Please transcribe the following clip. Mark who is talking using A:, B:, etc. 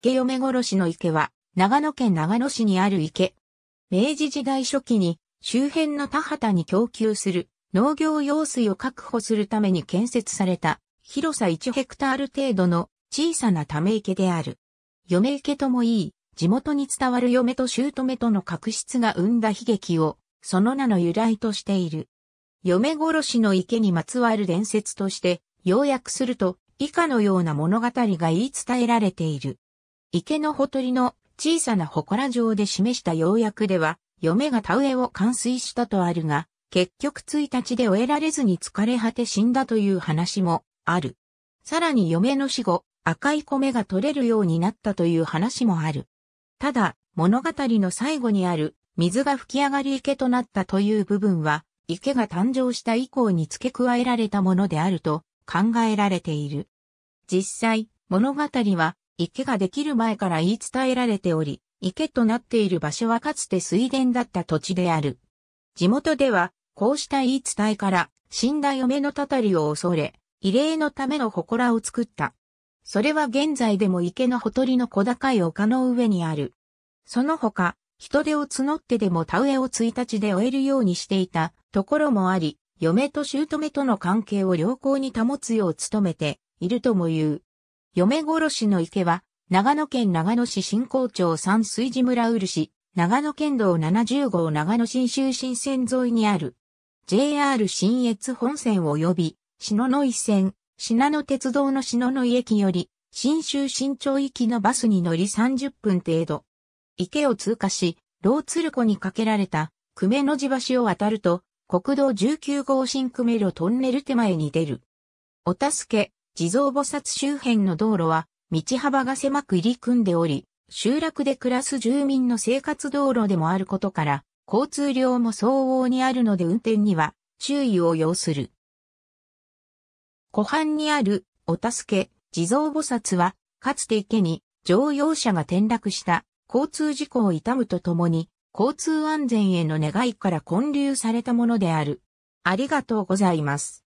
A: 池嫁殺しの池は、長野県長野市にある池。明治時代初期に、周辺の田畑に供給する農業用水を確保するために建設された、広さ1ヘクタール程度の小さなため池である。嫁池ともいい、地元に伝わる嫁と姑との確執が生んだ悲劇を、その名の由来としている。嫁殺しの池にまつわる伝説として、要約すると、以下のような物語が言い伝えられている。池のほとりの小さな祠上で示した要約では、嫁が田植えを完遂したとあるが、結局1日で終えられずに疲れ果て死んだという話もある。さらに嫁の死後、赤い米が取れるようになったという話もある。ただ、物語の最後にある、水が吹き上がり池となったという部分は、池が誕生した以降に付け加えられたものであると考えられている。実際、物語は池ができる前から言い伝えられており、池となっている場所はかつて水田だった土地である。地元では、こうした言い伝えから、死んだ嫁のたたりを恐れ、慰霊のための祠を作った。それは現在でも池のほとりの小高い丘の上にある。その他、人手を募ってでも田植えを1日で終えるようにしていたところもあり、嫁と姑との関係を良好に保つよう努めているとも言う。嫁殺しの池は、長野県長野市新港町三水寺村漆、長野県道70号長野新州新線沿いにある、JR 新越本線及び、篠ノ一線、品野鉄道の篠野井駅より、新州新町行きのバスに乗り30分程度。池を通過し、ローツル湖に架けられた、久米の地橋を渡ると、国道19号新久米路トンネル手前に出る。お助け、地蔵菩薩周辺の道路は、道幅が狭く入り組んでおり、集落で暮らす住民の生活道路でもあることから、交通量も相応にあるので運転には注意を要する。湖畔にあるお助け地蔵菩薩は、かつて池に乗用車が転落した交通事故を悼むとともに、交通安全への願いから建立されたものである。ありがとうございます。